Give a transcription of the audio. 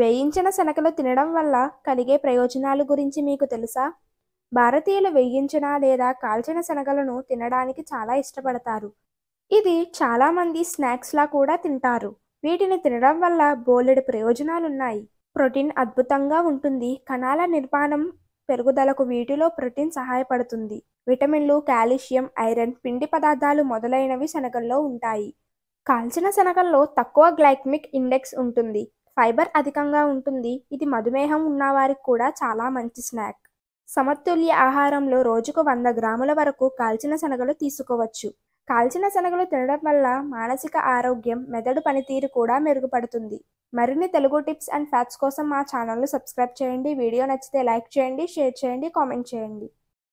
వేయించిన శనగలు తినడం వల్ల కలిగే ప్రయోజనాల గురించి మీకు తెలుసా భారతీయులు వేయించిన లేదా కాల్చిన శనగలను తినడానికి చాలా ఇష్టపడతారు ఇది చాలామంది స్నాక్స్లా కూడా తింటారు వీటిని తినడం వల్ల బోలెడు ప్రయోజనాలున్నాయి ప్రోటీన్ అద్భుతంగా ఉంటుంది కణాల నిర్మాణం పెరుగుదలకు వీటిలో ప్రోటీన్ సహాయపడుతుంది విటమిన్లు కాల్షియం ఐరన్ పిండి పదార్థాలు మొదలైనవి శనగల్లో ఉంటాయి కాల్చిన శనగల్లో తక్కువ గ్లైక్మిక్ ఇండెక్స్ ఉంటుంది ఫైబర్ అధికంగా ఉంటుంది ఇది మధుమేహం ఉన్నవారికి కూడా చాలా మంచి స్నాక్ సమతుల్య ఆహారంలో రోజుకు వంద గ్రాముల వరకు కాల్చిన శనగలు తీసుకోవచ్చు కాల్చిన శనగలు తినడం వల్ల మానసిక ఆరోగ్యం మెదడు పనితీరు కూడా మెరుగుపడుతుంది మరిన్ని తెలుగు టిప్స్ అండ్ ఫ్యాట్స్ కోసం మా ఛానల్ను సబ్స్క్రైబ్ చేయండి వీడియో నచ్చితే లైక్ చేయండి షేర్ చేయండి కామెంట్ చేయండి